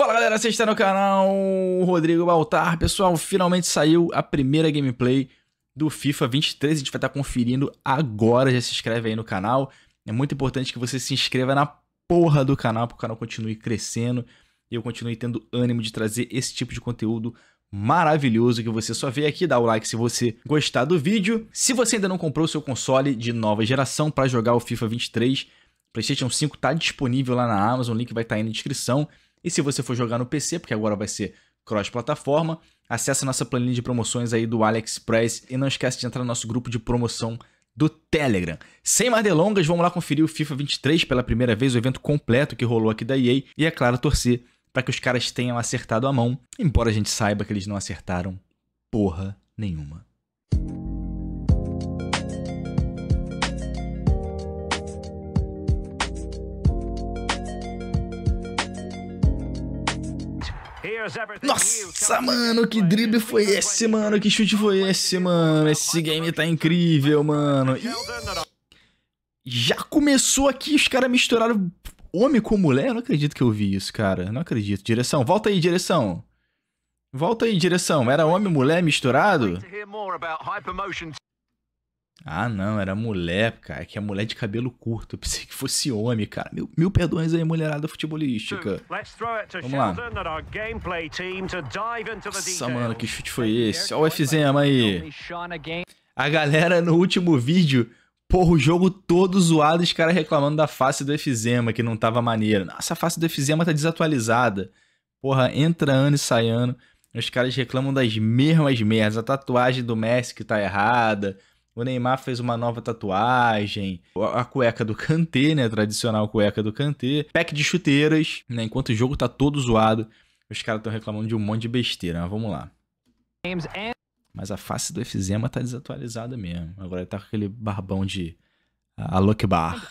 Fala galera, você está no canal Rodrigo Baltar. Pessoal, finalmente saiu a primeira gameplay do FIFA 23. A gente vai estar tá conferindo agora. Já se inscreve aí no canal. É muito importante que você se inscreva na porra do canal para o canal continue crescendo e eu continue tendo ânimo de trazer esse tipo de conteúdo maravilhoso que você só vê aqui. Dá o like se você gostar do vídeo. Se você ainda não comprou o seu console de nova geração para jogar o FIFA 23, PlayStation 5 está disponível lá na Amazon. O link vai estar tá aí na descrição. E se você for jogar no PC, porque agora vai ser cross-plataforma, acesse nossa planilha de promoções aí do AliExpress e não esquece de entrar no nosso grupo de promoção do Telegram. Sem mais delongas, vamos lá conferir o FIFA 23 pela primeira vez, o evento completo que rolou aqui da EA e é claro, torcer para que os caras tenham acertado a mão, embora a gente saiba que eles não acertaram porra nenhuma. Nossa, mano, que drible foi esse, mano? Que chute foi esse, mano? Esse game tá incrível, mano. Ih, já começou aqui, os caras misturaram homem com mulher? Eu não acredito que eu vi isso, cara. Não acredito. Direção, volta aí, direção. Volta aí, direção. Era homem e mulher misturado? Ah, não, era mulher, cara. Que é mulher de cabelo curto. Eu pensei que fosse homem, cara. Mil, mil perdões aí, mulherada futebolística. Hm, Vamos lá. Nossa, mano, que chute foi esse? Olha o FZema aí. A galera no último vídeo, porra, o jogo todo zoado, os caras reclamando da face do FZema, que não tava maneira. Nossa, a face do FZema tá desatualizada. Porra, entra ano e sai ano. Os caras reclamam das mesmas merdas. A tatuagem do Messi que tá errada o Neymar fez uma nova tatuagem, a cueca do Kantê, né, a tradicional cueca do Kantê, pack de chuteiras, né, enquanto o jogo tá todo zoado, os caras estão reclamando de um monte de besteira, mas vamos lá. Mas a face do Efizema tá desatualizada mesmo. Agora ele tá com aquele barbão de ah, bar.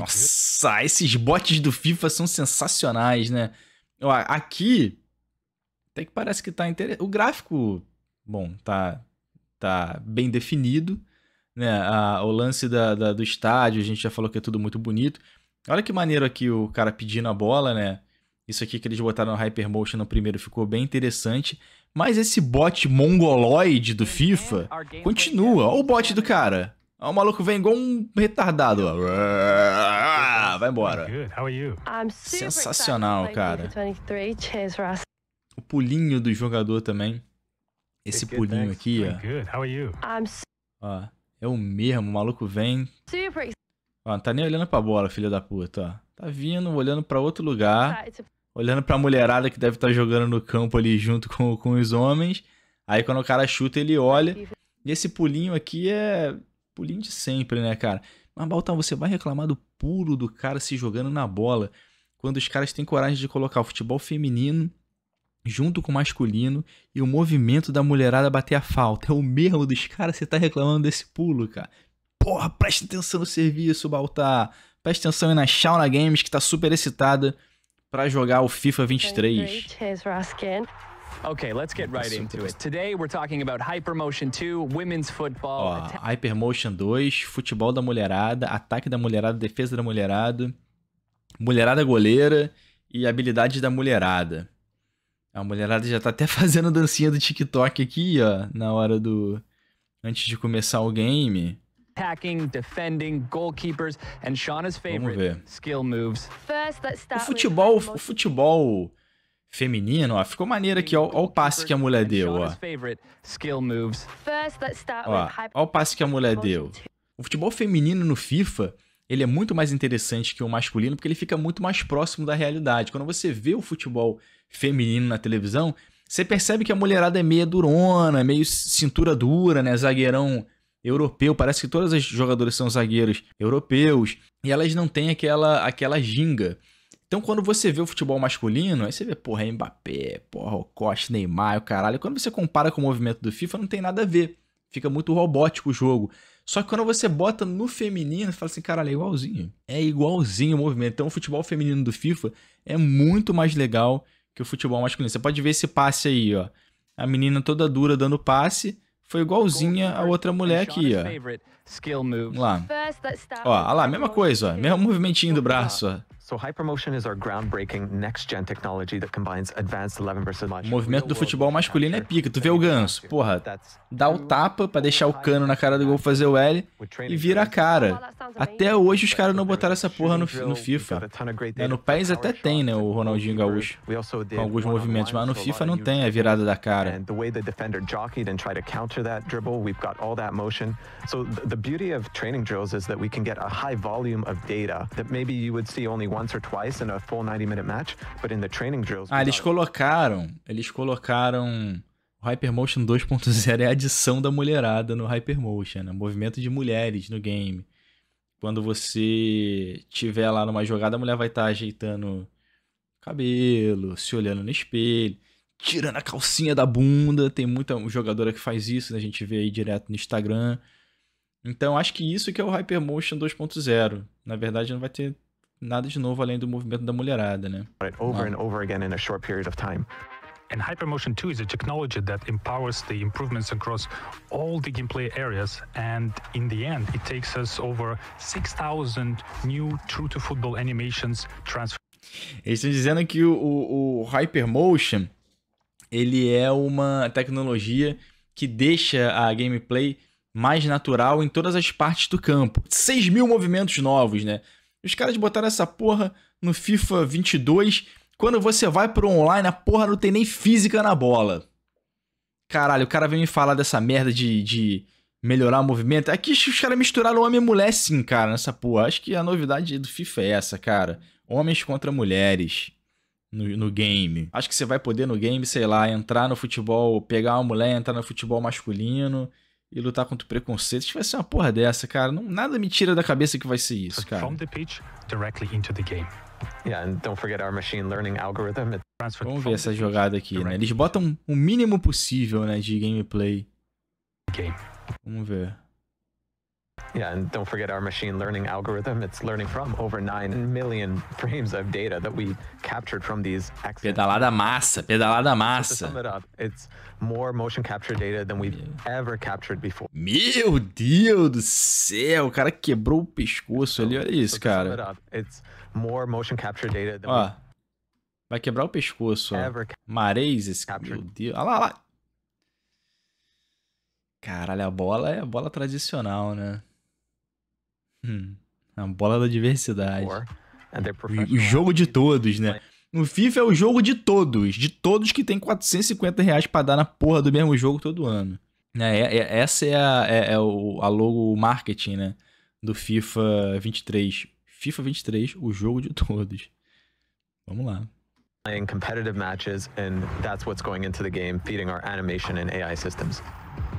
Nossa, esses bots do FIFA são sensacionais, né? Aqui até que parece que tá interessante. O gráfico, bom, tá, tá bem definido. Né? A, o lance da, da, do estádio, a gente já falou que é tudo muito bonito. Olha que maneiro aqui o cara pedindo a bola, né? Isso aqui que eles botaram no Hypermotion no primeiro ficou bem interessante. Mas esse bot mongoloide do FIFA continua. Olha o bot do cara. Olha o maluco vem igual um retardado. Vai embora. Sensacional, cara o pulinho do jogador também. Esse pulinho aqui, ó. ó. É o mesmo, o maluco vem. Ó, não tá nem olhando pra bola, filho da puta, ó. Tá vindo, olhando pra outro lugar. Tá, olhando pra mulherada que deve estar tá jogando no campo ali junto com, com os homens. Aí quando o cara chuta, ele olha. Tá e esse pulinho aqui é. Pulinho de sempre, né, cara? Mas, Baltão, você vai reclamar do pulo do cara se jogando na bola. Quando os caras têm coragem de colocar o futebol feminino junto com o masculino e o movimento da mulherada bater a falta. É o mesmo dos caras, você tá reclamando desse pulo, cara. Porra, presta atenção no serviço, Baltar. Presta atenção aí na Shauna Games, que tá super excitada para jogar o FIFA 23. Okay, let's get right into it. Today we're talking about Hypermotion 2, women's football. Ó, Hypermotion 2, futebol da mulherada, ataque da mulherada, defesa da mulherada, mulherada goleira e habilidades da mulherada. A mulherada já tá até fazendo a dancinha do TikTok aqui, ó, na hora do. Antes de começar o game. Attacking, defending, goalkeepers, and Shauna's favorite skill moves. First, o futebol, o futebol feminino, ó, ficou maneiro aqui, ó, ó o passe que a mulher deu, ó. Ó, ó o passe que a mulher deu. O futebol feminino no FIFA ele é muito mais interessante que o masculino porque ele fica muito mais próximo da realidade. Quando você vê o futebol feminino na televisão, você percebe que a mulherada é meio durona, meio cintura dura, né? Zagueirão europeu, parece que todas as jogadoras são zagueiros europeus e elas não têm aquela aquela ginga. Então, quando você vê o futebol masculino, aí você vê, porra, é Mbappé, porra, o Costa, Neymar, o caralho. Quando você compara com o movimento do FIFA, não tem nada a ver. Fica muito robótico o jogo. Só que quando você bota no feminino, você fala assim, caralho, é igualzinho. É igualzinho o movimento. Então o futebol feminino do FIFA é muito mais legal que o futebol masculino. Você pode ver esse passe aí, ó. A menina toda dura dando passe. Foi igualzinha a outra mulher aqui, ó. Lá. Ó, lá, mesma coisa, ó. Mesmo movimentinho do braço, ó. So HyperMotion is our groundbreaking next gen technology that combines advanced 11 versus O movimento do futebol masculino é pica, tu vê o ganso, porra, dá o tapa para deixar o cano na cara do gol fazer o L e vira a cara. Até hoje os caras não botaram essa porra no, no FIFA. Né, no PES até tem, né, o Ronaldinho Gaúcho, com alguns movimentos, mas no FIFA não tem a virada da cara. defender counter dribble, So the beauty of training drills is that we can get a high volume of data that maybe you would see only ah, eles colocaram, eles colocaram o Hypermotion 2.0 é a adição da mulherada no Hypermotion, né? movimento de mulheres no game. Quando você tiver lá numa jogada, a mulher vai estar tá ajeitando cabelo, se olhando no espelho, tirando a calcinha da bunda. Tem muita jogadora que faz isso, né? a gente vê aí direto no Instagram. Então acho que isso que é o Hypermotion 2.0. Na verdade, não vai ter nada de novo além do movimento da mulherada, né? Over and ah. over again in a short period of time. And Hypermotion 2 is a technology that empowers the improvements across all the gameplay areas. And in the end, it takes us over 6,000 new true to football animations transferred. Eles estão dizendo que o, o, o Hypermotion ele é uma tecnologia que deixa a gameplay mais natural em todas as partes do campo. 6 mil movimentos novos, né? Os caras botaram essa porra no FIFA 22. Quando você vai pro online, a porra não tem nem física na bola. Caralho, o cara vem me falar dessa merda de, de melhorar o movimento. Aqui é os caras misturaram homem e mulher sim, cara, nessa porra. Acho que a novidade do FIFA é essa, cara. Homens contra mulheres. No, no, game. Acho que você vai poder no game, sei lá, entrar no futebol, pegar uma mulher, entrar no futebol masculino e lutar contra o preconceito. Se tivesse vai ser uma porra dessa, cara. Não, nada me tira da cabeça que vai ser isso, cara. From the pitch directly into the game. Yeah, and don't forget our machine learning algorithm. Vamos ver essa jogada aqui, né? Eles botam o mínimo possível, né, de gameplay. Vamos ver. Yeah, and don't forget our machine learning algorithm. It's learning from over 9 million frames of data that we captured from these Pedalada massa, pedalada massa. So to sum it up, it's more motion capture data than we've ever captured before. Meu Deus do céu, o cara quebrou o pescoço ali, olha isso, so cara. It up, it's more motion capture data than ó, vai quebrar o pescoço. Marês esse, captured. meu Deus. Olha lá, olha lá. Caralho, a bola é a bola tradicional, né? Hum, é a bola da diversidade. O jogo de todos, né? No FIFA é o jogo de todos, de todos que tem 450 reais pra dar na porra do mesmo jogo todo ano. É, é, é essa é, a, é, é o, a logo marketing, né? Do FIFA 23. FIFA 23, o jogo de todos. Vamos lá. In competitive matches, and that's what's going into the game, feeding our animation and AI systems.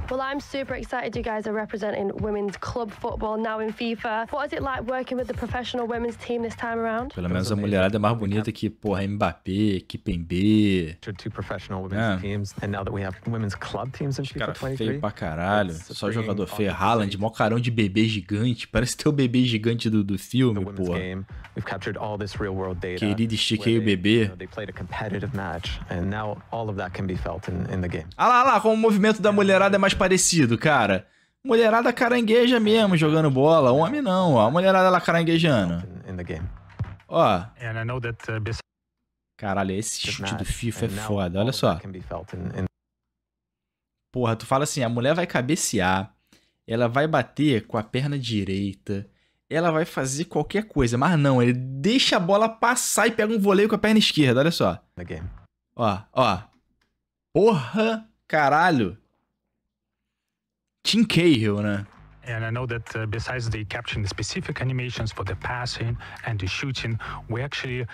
Well, I'm super excited you guys are representing women's club football now in FIFA. What is it like working with the professional women's team this time around? Pelo menos a mulherada é mais bonita que, porra, Mbappé, Kipembe. Two professional women's é. teams and now that we have women's club teams in FIFA 23. feio pra caralho. Só jogador feio. Haaland, mó carão de bebê gigante. Parece ter o bebê gigante do, do filme, porra. we've captured all this real world data. Querido, estiquei o bebê. You they played a competitive match and now all of that can be felt in, the game. Ah lá, ah lá, como o movimento da mulherada é mais parecido, cara. Mulherada carangueja mesmo jogando bola. Homem não, ó. A mulherada lá caranguejando. Ó. Uh, caralho, esse chute do FIFA é foda. Olha só. Porra, tu fala assim: a mulher vai cabecear, ela vai bater com a perna direita, ela vai fazer qualquer coisa, mas não, ele deixa a bola passar e pega um voleio com a perna esquerda. Olha só. Ó, ó. Porra, caralho. Tim Cahill, né? And I know that uh, besides they capturing specific animations for the passing and the shooting, we actually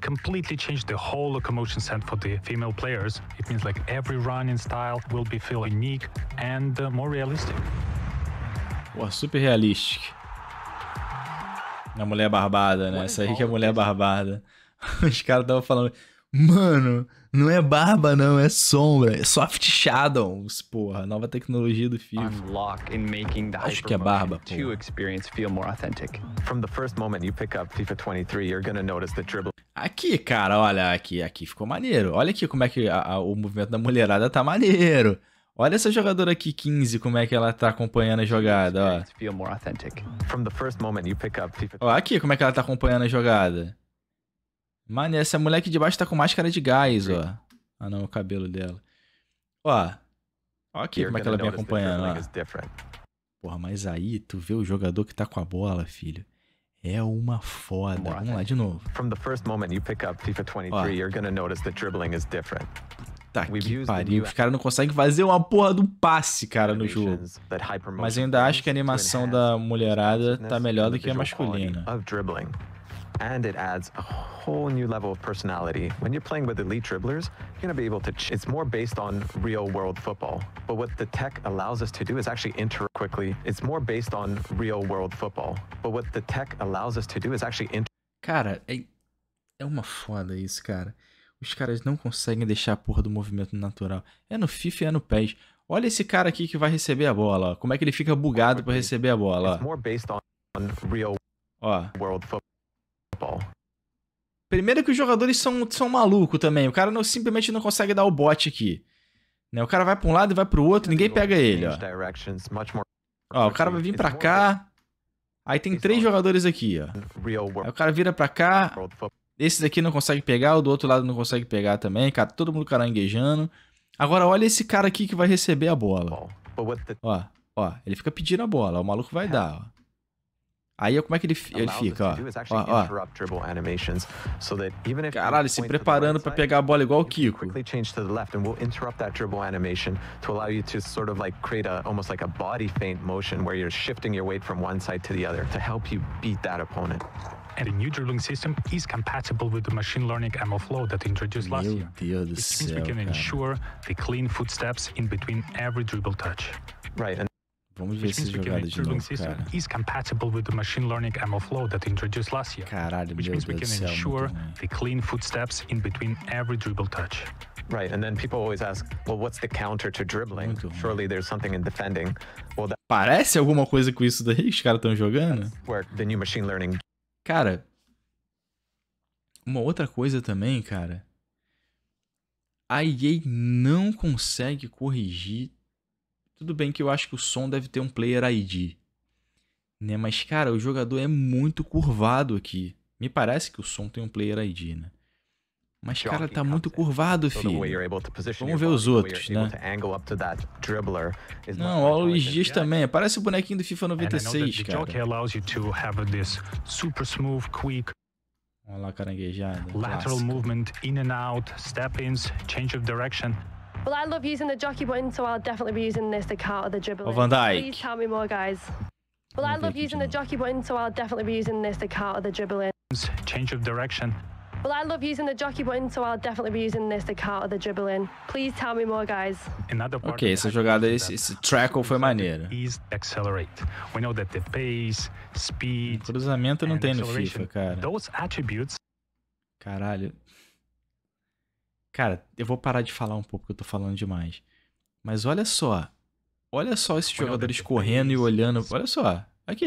completely changed the whole locomotion set for the female players. It means like every running style will be feel unique and uh, more realistic. Pô, super realistic. Na mulher barbada, né? Essa aí que é a mulher barbada. Os caras estavam falando, Mano, não é barba, não, é sombra. É soft shadows, porra. Nova tecnologia do FIFA. Acho que é barba, porra. Aqui, cara, olha, aqui, aqui ficou maneiro. Olha aqui como é que a, a, o movimento da mulherada tá maneiro. Olha essa jogadora aqui, 15, como é que ela tá acompanhando a jogada, ó. Ó, aqui como é que ela tá acompanhando a jogada. Mano, essa mulher aqui de baixo tá com máscara de gás, ó. Ah não, o cabelo dela. Ó. Ó aqui como é que ela vem acompanhando, ó. Porra, mas aí tu vê o jogador que tá com a bola, filho. É uma foda. Vamos lá de novo. From the first moment you pick up FIFA 23, you're gonna notice that dribbling is different. Tá que pariu, os caras não conseguem fazer uma porra do passe, cara, no jogo. Mas ainda acho que a animação da mulherada tá melhor do que a masculina and it adds a whole new level of personality. When you're playing with elite dribblers, you're going to be able to, ch- it's more based on real world football. But what the tech allows us to do is actually interact quickly. It's more based on real world football. But what the tech allows us to do is actually inter- Cara, é, é uma foda isso, cara. Os caras não conseguem deixar a porra do movimento natural. É no FIFA e é no PES. Olha esse cara aqui que vai receber a bola. Ó. Como é que ele fica bugado para receber a bola? Ó. Ó. Primeiro que os jogadores são, são malucos também. O cara não, simplesmente não consegue dar o bote aqui. Né? O cara vai pra um lado e vai pro outro, ninguém pega ele, ó. Ó, o cara vai vir pra cá. Aí tem três jogadores aqui, ó. Aí o cara vira pra cá. Esse daqui não consegue pegar, o do outro lado não consegue pegar também. Cara, todo mundo caranguejando. Agora olha esse cara aqui que vai receber a bola. Ó, ó, ele fica pedindo a bola. O maluco vai dar, ó. Aí como é que ele, ele fica, ó. ó, ó. Caralho, se preparando para pegar a bola igual o Kiko. sort of like create a almost like a body motion where you're shifting your weight from one side to the other to help you beat that opponent. And the new drilling system is compatible with the machine learning ML flow that introduced last year. Since means we can ensure the clean footsteps in between every dribble touch. Right. Vamos ver essas jogadas de novo, cara. Is compatible with the machine learning ML flow that introduced last year. Caralho, which means we can ensure the clean footsteps in between every dribble touch. Right, and then people always ask, well, what's the counter to dribbling? Surely there's something in defending. Well, that... Parece alguma coisa com isso daí que os caras estão jogando? the new machine learning. Cara, uma outra coisa também, cara. A EA não consegue corrigir tudo bem que eu acho que o som deve ter um player ID. Né? Mas, cara, o jogador é muito curvado aqui. Me parece que o som tem um player ID, né? Mas, cara, tá muito curvado, filho. Vamos ver os outros, né? Não, olha o Luiz Dias também. Parece o bonequinho do FIFA 96, cara. Olha lá, caranguejada. Lateral movement, in and out, step-ins, change of direction. Well, I love using the jockey button, so I'll definitely be using this, the cat the dribble. Oh, Van Dijk. Please tell me more, guys. Well, I love using the jockey button, so I'll definitely be using this, the cat the dribbling. Change of direction. Well, I love using the jockey button, so I'll definitely be using this, the dribbling. Please tell me more, guys. Ok, essa jogada, esse, esse trackle foi maneiro. Cruzamento não tem no FIFA, cara. Caralho, Cara, eu vou parar de falar um pouco porque eu tô falando demais. Mas olha só. Olha só esses jogadores correndo e olhando. Olha só. Aqui.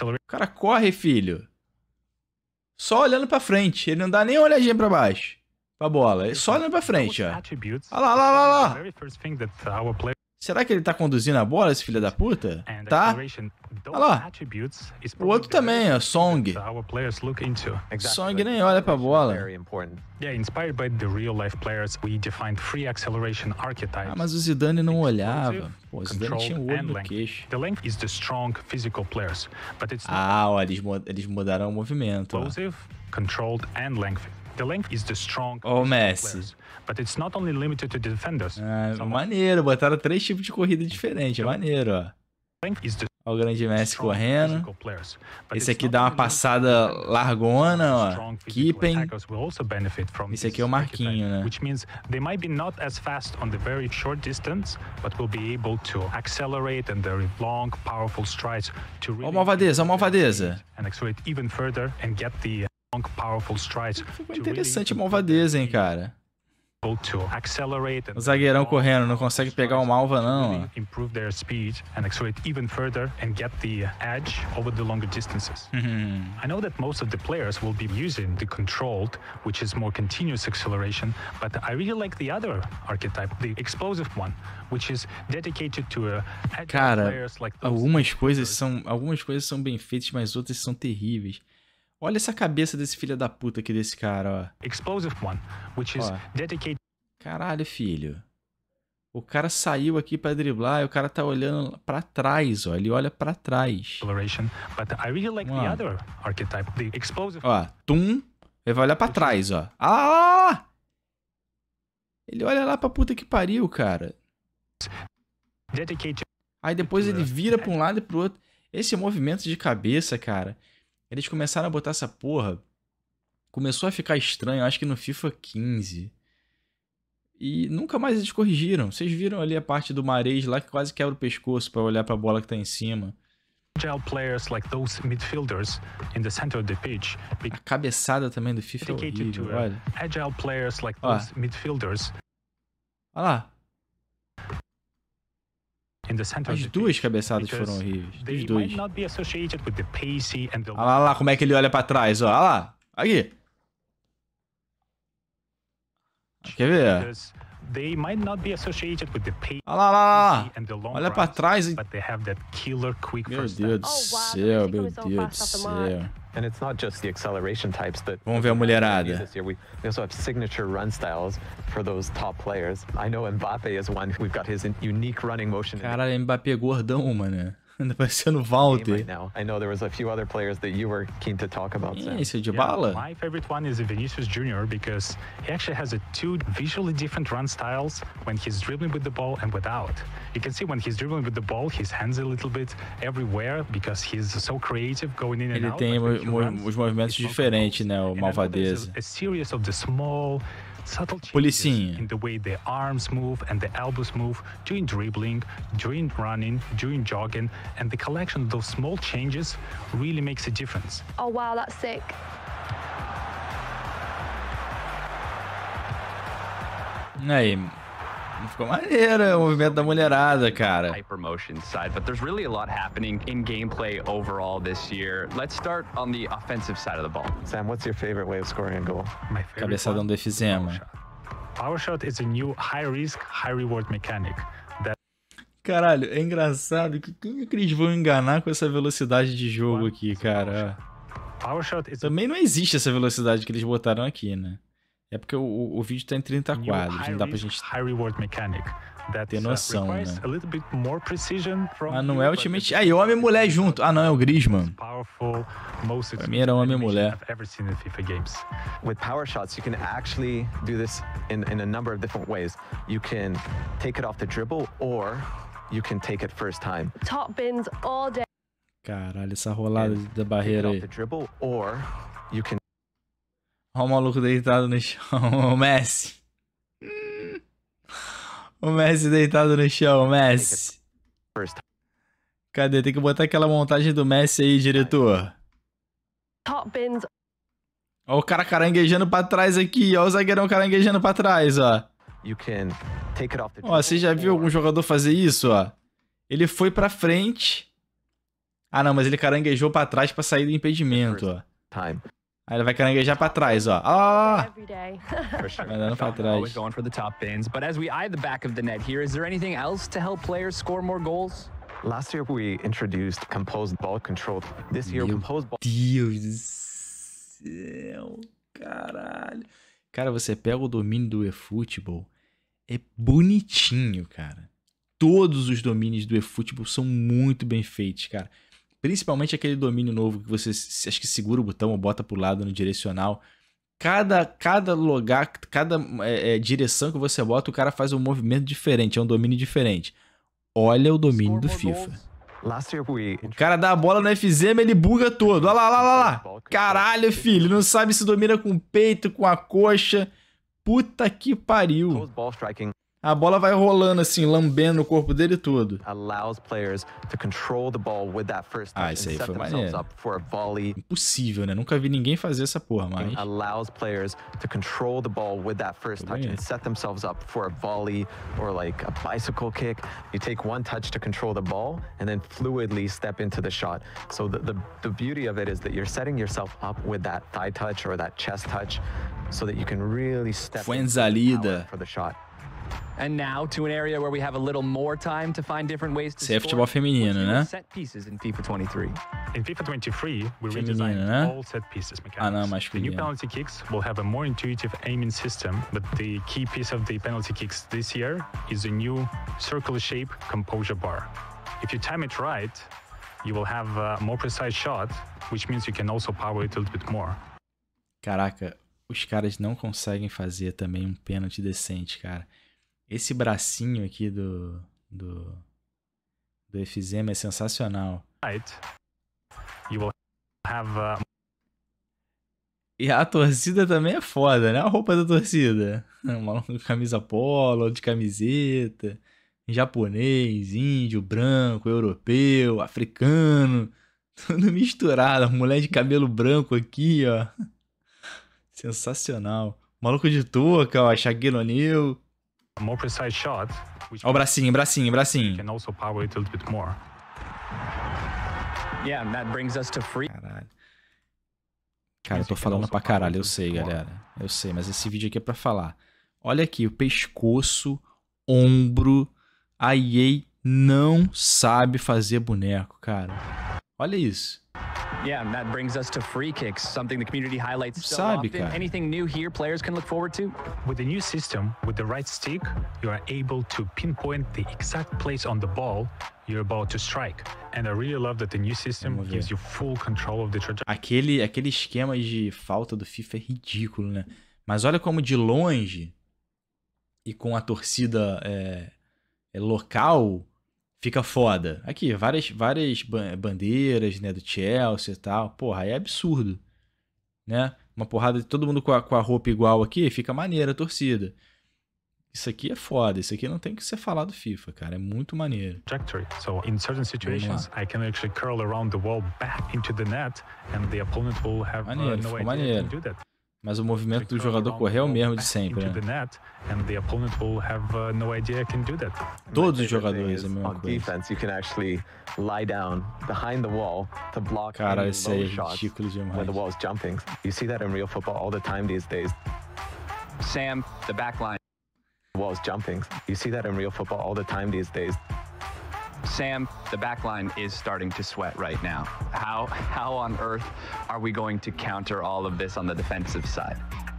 O cara corre, filho. Só olhando pra frente. Ele não dá nem uma olhadinha pra baixo. Pra bola. É só então, olhando pra frente, ó. Olha lá, olha lá, olha lá. Será que ele tá conduzindo a bola, esse filho da puta? Tá. Olha lá. O outro também, ó, Song. Song nem olha pra bola. Ah, mas o Zidane não olhava. Pô, o Zidane tinha o olho no queixo. Ah, ó, eles, mudaram o movimento. Ó. Ó, oh, Messi. Ah, maneiro, botaram três tipos de corrida diferente. É maneiro, ó. Olha o grande Messi correndo. Esse aqui dá uma passada largona, ó. Keeping. Esse aqui é o Marquinho, né? Which means they might be not as fast on the very short distance, but will be able to accelerate and their long, powerful strides to malvadeza, ó, malvadeza. And accelerate even further and get the foi interessante a malvadeza, hein, cara. O zagueirão correndo, não consegue pegar o Malva, não. Uhum. Uh, cara, algumas coisas são algumas coisas são bem feitas, mas outras são terríveis. Olha essa cabeça desse filho da puta aqui desse cara, ó. Explosive One, which is dedicated... Caralho, filho. O cara saiu aqui para driblar e o cara tá olhando para trás, ó. Ele olha para trás. ó. Ó, tum, ele vai olhar para trás, ó. Ah! Ele olha lá pra puta que pariu, cara. Aí depois ele vira para um lado e pro outro. Esse movimento de cabeça, cara, eles começaram a botar essa porra. Começou a ficar estranho, acho que no FIFA 15. E nunca mais eles corrigiram. Vocês viram ali a parte do Marês lá que quase quebra o pescoço para olhar para a bola que tá em cima. A cabeçada também do FIFA é horrível, olha. Agile players like those midfielders. Olha lá, as duas cabeçadas foram horríveis. Os Olha lá, olha lá como é que ele olha pra trás, ó. Olha lá. Aqui. Quer ver? olha lá, lá. Olha pra trás. Meu Deus do oh, céu, meu Deus do tá céu. Vamos ver a mulherada. We Mbappe Caralho, Mbappé gordão, mano. Right now, Right I know there was a few other players that you were keen to talk about. Yeah, esse Yeah, my favorite one is Vinicius Junior because he actually has a two visually different run styles when he's dribbling with the ball and without. You can see when he's dribbling with the ball, his hands a little bit everywhere because he's so creative going in and Ele out. Ele tem mo os movimentos diferentes, né, o malvadeza. A, a series of the small Subtle Policinha. In the way the arms move and the elbows move during dribbling, during running, during jogging, and the collection of those small changes really makes a difference. Oh wow, that's sick. Name. Ficou maneira é o movimento da mulherada, cara. Hypermotion side, but there's really a lot happening in gameplay overall this year. Let's start on the offensive side of the ball. Sam, what's your favorite way of scoring a goal? My favorite Cabeçadão do Efizema. Power shot is a new high risk, high reward mechanic. Caralho, é engraçado. Como é que eles vão enganar com essa velocidade de jogo aqui, cara? Também não existe essa velocidade que eles botaram aqui, né? É porque o, o vídeo tá em 30 quadros, não dá pra gente Ter uh, noção, né? Ah, não é Ultimate... Aí, homem e mulher junto. Ah, não, é o Griezmann. Pra mim era homem e mulher. With power shots, you can actually do this in, in a number of different ways. You can take it off the dribble or you can take it first time. Top bins all day. Caralho, essa rolada da barreira aí. Or you can Olha o maluco deitado no chão, o Messi. O Messi deitado no chão, o Messi. Cadê? Tem que botar aquela montagem do Messi aí, diretor. Olha o cara caranguejando pra trás aqui, Olha o zagueirão caranguejando pra trás, ó. Ó, você já viu algum jogador fazer isso, ó? Ele foi pra frente. Ah, não, mas ele caranguejou pra trás pra sair do impedimento, ó. Aí ela vai caranguejar pra trás, ó. Ah! Vai dando pra trás. going for the top bins, but as we eye the back of the net here, is there anything else to help players score more goals? Last year we introduced composed ball control. This year composed ball Deus do caralho. Cara, você pega o domínio do eFootball, é bonitinho, cara. Todos os domínios do eFootball são muito bem feitos, cara principalmente aquele domínio novo que você acho que segura o botão ou bota para o lado no direcional. Cada, cada lugar, cada é, é, direção que você bota, o cara faz um movimento diferente, é um domínio diferente. Olha o domínio do FIFA. O cara dá a bola no FZM, ele buga todo. Olha lá, olha lá, olha lá. Caralho, filho, não sabe se domina com o peito, com a coxa. Puta que pariu. A bola vai rolando assim, lambendo o corpo dele todo. Ah, isso aí foi maneiro. Impossível, né? Nunca vi ninguém fazer essa porra mais. Allows players to control the ball with that first touch ah, and né? set themselves up for a volley or like a bicycle kick. You take one touch to control the ball and then fluidly step into the shot. So the, the, the beauty of it is that you're setting yourself up with that thigh touch or that chest touch so that you can really step into the shot. Isso é futebol feminino, né? Feminino, né? Ah, não, masculino. If you time it right, you will have a more precise shot, which means you can also power it a little bit more. Caraca, os caras não conseguem fazer também um pênalti decente, cara. Esse bracinho aqui do, do, do efizema é sensacional. Uh, e a torcida também é foda, né? A roupa da torcida. Uma camisa polo, de camiseta, japonês, índio, branco, europeu, africano. Tudo misturado. Mulher de cabelo branco aqui, ó. Sensacional. Maluco de touca, ó. Shaquille O'Neal. Ó o bracinho, bracinho, bracinho. Caralho. Cara, eu tô falando é pra caralho, eu sei, galera. Eu sei, mas esse vídeo aqui é pra falar. Olha aqui, o pescoço, ombro. A EA não sabe fazer boneco, cara. Olha isso. Yeah, and that brings us to free kicks, something the community highlights so Sabe, often. Cara. Anything new here players can look forward to? With the new system, with the right stick, you are able to pinpoint the exact place on the ball you're about to strike. And I really love that the new system gives you full control of the trajectory. Aquele, aquele esquema de falta do FIFA é ridículo, né? Mas olha como de longe e com a torcida é, é local fica foda. Aqui, várias, várias bandeiras, né, do Chelsea e tal. Porra, aí é absurdo, né? Uma porrada de todo mundo com a, com a roupa igual aqui, fica maneira a torcida. Isso aqui é foda, isso aqui não tem que ser falado FIFA, cara, é muito maneiro. So in certain situations I can actually curl around the wall back into the net and the opponent will have uh, maneiro, uh, no idea maneiro. to do that. Mas o movimento do jogador correu mesmo de sempre. Né? Uh, Todos os jogadores é a mesma coisa. Cara, isso é ridículo demais. You see that in real football all the time these days. Sam, the back line. Walls jumping. You see that in real football all the time these days. Sam, the back line is starting to sweat right now. How, how on earth are we going to counter all of this on the defensive side?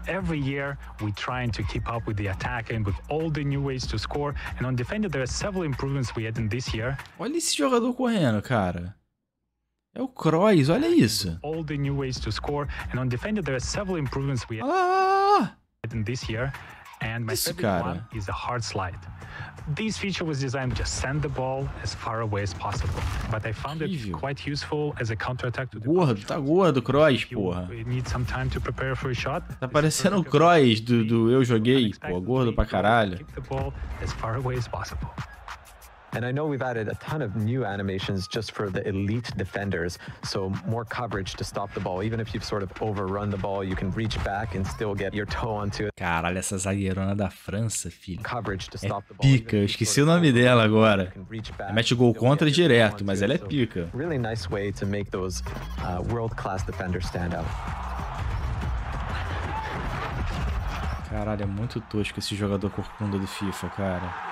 Every year, we're trying to keep up with the attack and with all the new ways to score. And on defender, there are several improvements we had in this year. Olha esse jogador correndo, cara. É o Kroos, olha isso. All the new ways to score. And on defender, there are several improvements we had ah! in this year. And my Isso, é cara. is a hard slide. This feature was designed to send the ball as far away as possible, but I found it quite useful as a counterattack to the Gordo, tá gordo, Cross, porra. Need some time to prepare for a shot. Tá parecendo o Cross do, do eu joguei, pô, gordo pra caralho. Keep the ball as far away as possible. And I know we've added a ton of new animations just for the elite defenders, so more coverage to stop the ball. Even if you've sort of overrun the ball, you can reach back and still get your toe onto it. Caralho, essa zagueirona da França, filho. Coverage to é stop é pica, eu esqueci o nome dela agora. mete gol contra direto, mas ela é pica. Really nice way to make those uh, world-class defenders stand out. Caralho, é muito tosco esse jogador corcunda do FIFA, cara.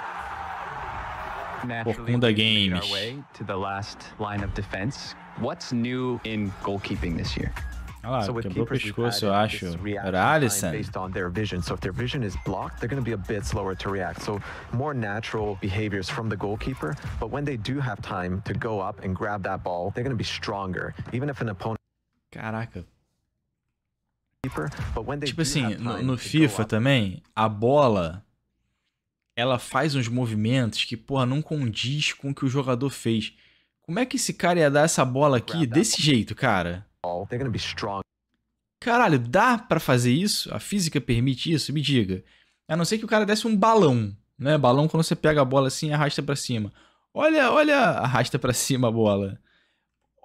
Profunda Games. To the last line of defense. What's new in goalkeeping this year? Ah, so with o pescoço, eu acho. Alisson. Based on their vision. So if their vision is blocked, they're going to be a bit slower to react. So more natural behaviors from the goalkeeper, but when they do have time to go up and grab that ball, they're going to be stronger, even if an opponent Caraca. Tipo assim, no, no FIFA também, a bola ela faz uns movimentos que, porra, não condiz com o que o jogador fez. Como é que esse cara ia dar essa bola aqui desse jeito, cara? Caralho, dá para fazer isso? A física permite isso? Me diga. A não ser que o cara desse um balão, né? Balão quando você pega a bola assim e arrasta para cima. Olha, olha, arrasta para cima a bola.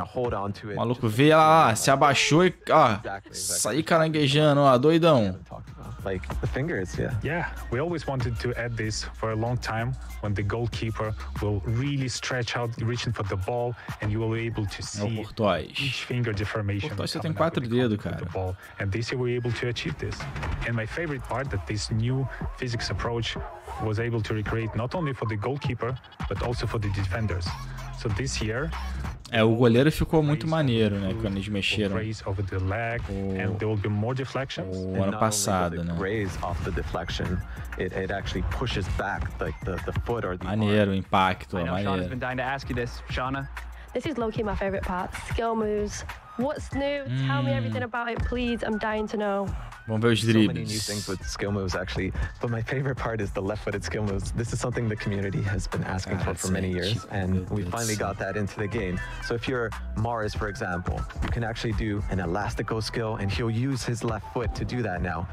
O maluco veio lá, se abaixou e, ó, ah, saí caranguejando, ó, doidão. Like the fingers, yeah. we always wanted to add this for a long time when the goalkeeper will really stretch out reaching for the ball and you will be able to é see each finger deformation. Portóis só tem quatro dedos, cara. Ball, and this year we able to achieve this. And my favorite part that this new physics approach was able to recreate not only for the goalkeeper, but also for the defenders. So this year, É, o goleiro ficou muito maneiro, né? Quando eles mexeram. O, o ano passado, né? Maneiro o impacto, maneiro. This is low-key my favorite part. Skill moves, What's new? Mm. Tell me everything hmm. about it, please. I'm dying to know. Mam so many new things with skill moves actually, but my favorite part is the left-footed skill moves. This is something the community has been asking for for many years, and we finally got that into the game. So if you're Mars, for example, you can actually do an Elastico skill, and he'll use his left foot to do that now.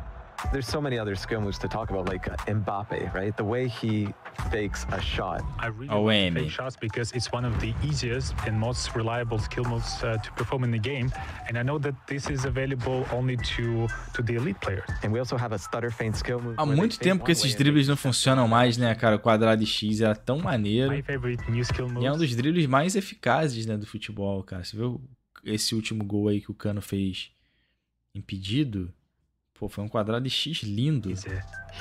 There's so many other to talk about, like uh, Mbappe, right? The way he fakes a shot. I really like oh, fake shots because it's one of the easiest and most reliable skill moves uh, to perform in the game. And I know that this is available only to, to the elite players. And we also have a stutter feint skill move. Há muito tempo que esses dribles não funcionam mais, né, cara? O quadrado X era tão maneiro. My favorite new skill moves. E é um dos dribles mais eficazes, né, do futebol, cara. Você viu esse último gol aí que o Cano fez impedido? Pô, foi um quadrado de X lindo.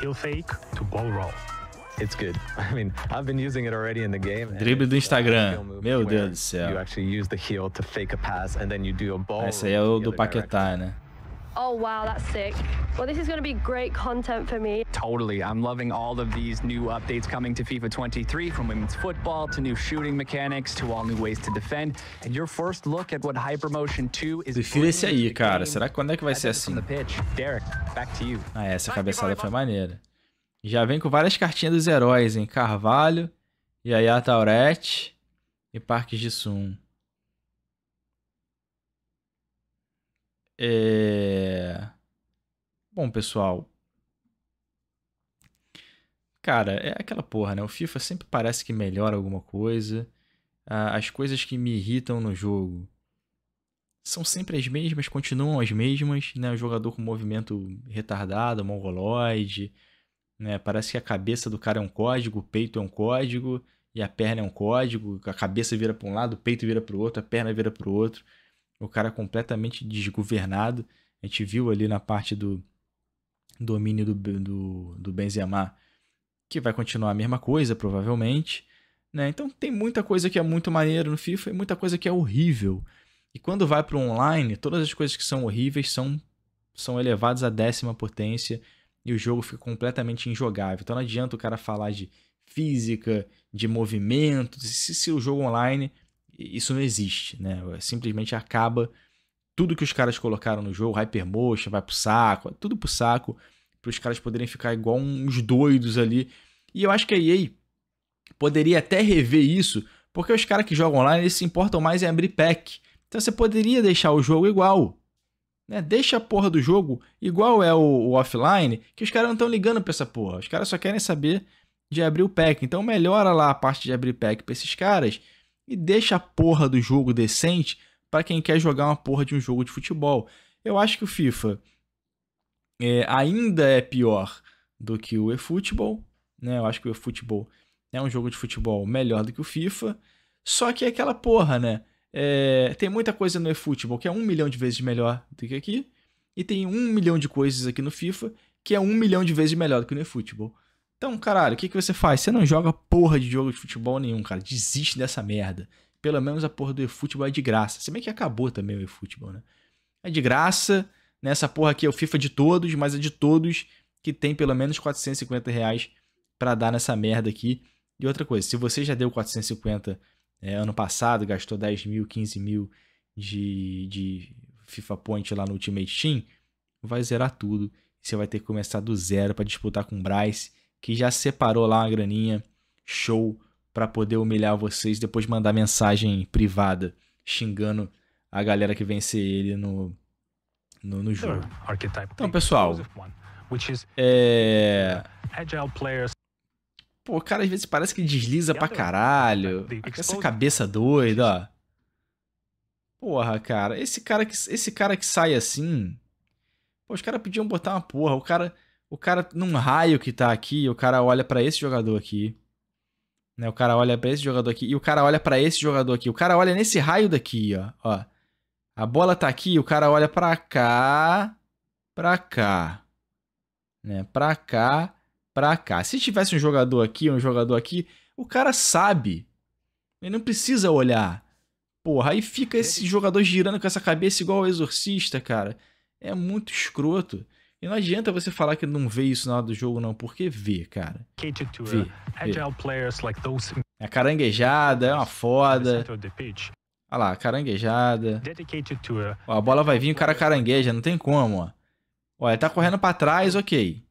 Heel fake to ball roll. It's good. I mean, I've been using it already in the game. Drible do Instagram. Meu Deus do céu. You actually use the heel to fake a pass and then you do a ball. Esse aí é o do Paquetá, né? oh, wow, that's sick. Well, this is going to be great content for me. Totally. I'm loving all of these new updates coming to FIFA 23 from women's football to new shooting mechanics to all new ways to defend. And your first look at what Hypermotion 2 is Prefiro esse aí, cara. Será que quando é que vai ser assim? Derek, back to you. Ah, é, essa cabeçada foi maneira. Já vem com várias cartinhas dos heróis, hein? Carvalho, Yaya Tauret e Parque de Sum. É... Bom, pessoal. Cara, é aquela porra, né? O FIFA sempre parece que melhora alguma coisa. As coisas que me irritam no jogo são sempre as mesmas, continuam as mesmas, né? O jogador com movimento retardado, mongoloide, né? Parece que a cabeça do cara é um código, o peito é um código e a perna é um código, a cabeça vira para um lado, o peito vira para o outro, a perna vira para o outro o cara completamente desgovernado. A gente viu ali na parte do domínio do, do, do Benzema que vai continuar a mesma coisa, provavelmente. Né? Então tem muita coisa que é muito maneiro no FIFA e muita coisa que é horrível. E quando vai para o online, todas as coisas que são horríveis são, são elevadas à décima potência e o jogo fica completamente injogável. Então não adianta o cara falar de física, de movimento, se, se o jogo online isso não existe, né? Simplesmente acaba tudo que os caras colocaram no jogo, Hypermotion, vai pro saco, tudo pro saco, para os caras poderem ficar igual uns doidos ali. E eu acho que a EA poderia até rever isso, porque os caras que jogam online, eles se importam mais em abrir pack. Então você poderia deixar o jogo igual. Né? Deixa a porra do jogo igual é o, o offline, que os caras não estão ligando pra essa porra. Os caras só querem saber de abrir o pack. Então melhora lá a parte de abrir pack pra esses caras e deixa a porra do jogo decente para quem quer jogar uma porra de um jogo de futebol. Eu acho que o FIFA é, ainda é pior do que o eFootball, né? Eu acho que o eFootball é um jogo de futebol melhor do que o FIFA, só que é aquela porra, né? É, tem muita coisa no eFootball que é um milhão de vezes melhor do que aqui, e tem um milhão de coisas aqui no FIFA que é um milhão de vezes melhor do que no eFootball. Então, caralho, o que, que você faz? Você não joga porra de jogo de futebol nenhum, cara. Desiste dessa merda. Pelo menos a porra do eFootball é de graça. Se bem que acabou também o eFootball, né? É de graça. Nessa né? porra aqui é o FIFA de todos, mas é de todos que tem pelo menos 450 reais pra dar nessa merda aqui. E outra coisa, se você já deu 450 é, ano passado, gastou 10 mil, 15 mil de, de FIFA Point lá no Ultimate Team, vai zerar tudo. Você vai ter que começar do zero para disputar com o Bryce que já separou lá uma graninha show para poder humilhar vocês, depois mandar mensagem privada xingando a galera que vencer ele no, no, no jogo. Então, pessoal, é... Pô, cara, às vezes parece que desliza pra caralho. Essa cabeça doida, ó. Porra, cara, esse cara que, esse cara que sai assim. Pô, os caras podiam botar uma porra. O cara o cara, num raio que tá aqui, o cara olha para esse jogador aqui. Né? O cara olha para esse jogador aqui. E o cara olha para esse jogador aqui. O cara olha nesse raio daqui, ó. ó. A bola tá aqui, o cara olha para cá, para cá. Né? Pra cá, pra cá. Se tivesse um jogador aqui, um jogador aqui, o cara sabe. Ele não precisa olhar. Porra, aí fica esse jogador girando com essa cabeça igual o exorcista, cara. É muito escroto. E não adianta você falar que não vê isso na hora do jogo, não, porque vê, cara. Vê, vê. É caranguejada, é uma foda. Olha lá, caranguejada. Ó, a bola vai vir e o cara carangueja, não tem como, ó. Ó, ele tá correndo pra trás, ok.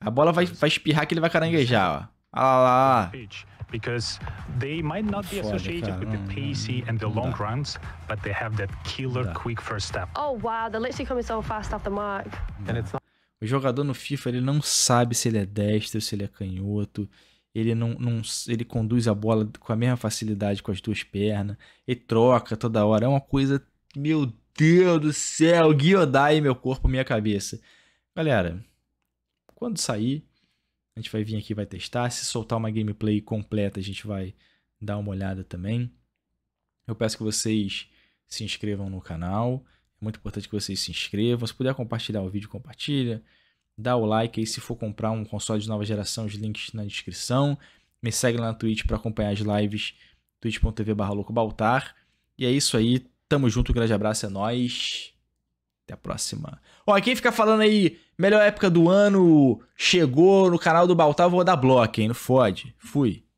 A bola vai, vai espirrar que ele vai caranguejar, ó. Olha lá, lá. Because they might not be associated with the pacey and the long runs, but they have that killer quick first step. Oh wow, they're literally coming so fast off the mark. And it's not o jogador no FIFA ele não sabe se ele é destro, se ele é canhoto, ele não, não ele conduz a bola com a mesma facilidade com as duas pernas, ele troca toda hora, é uma coisa, meu Deus do céu, guiodai meu corpo, minha cabeça. Galera, quando sair, a gente vai vir aqui, vai testar, se soltar uma gameplay completa, a gente vai dar uma olhada também. Eu peço que vocês se inscrevam no canal, muito importante que vocês se inscrevam. Se puder compartilhar o vídeo, compartilha. Dá o like aí se for comprar um console de nova geração, os links na descrição. Me segue lá na Twitch para acompanhar as lives, twitch.tv loucobaltar. E é isso aí, tamo junto, um grande abraço, é nóis. Até a próxima. Ó, quem fica falando aí, melhor época do ano chegou no canal do Baltar, vou dar bloco, hein? Não fode. Fui.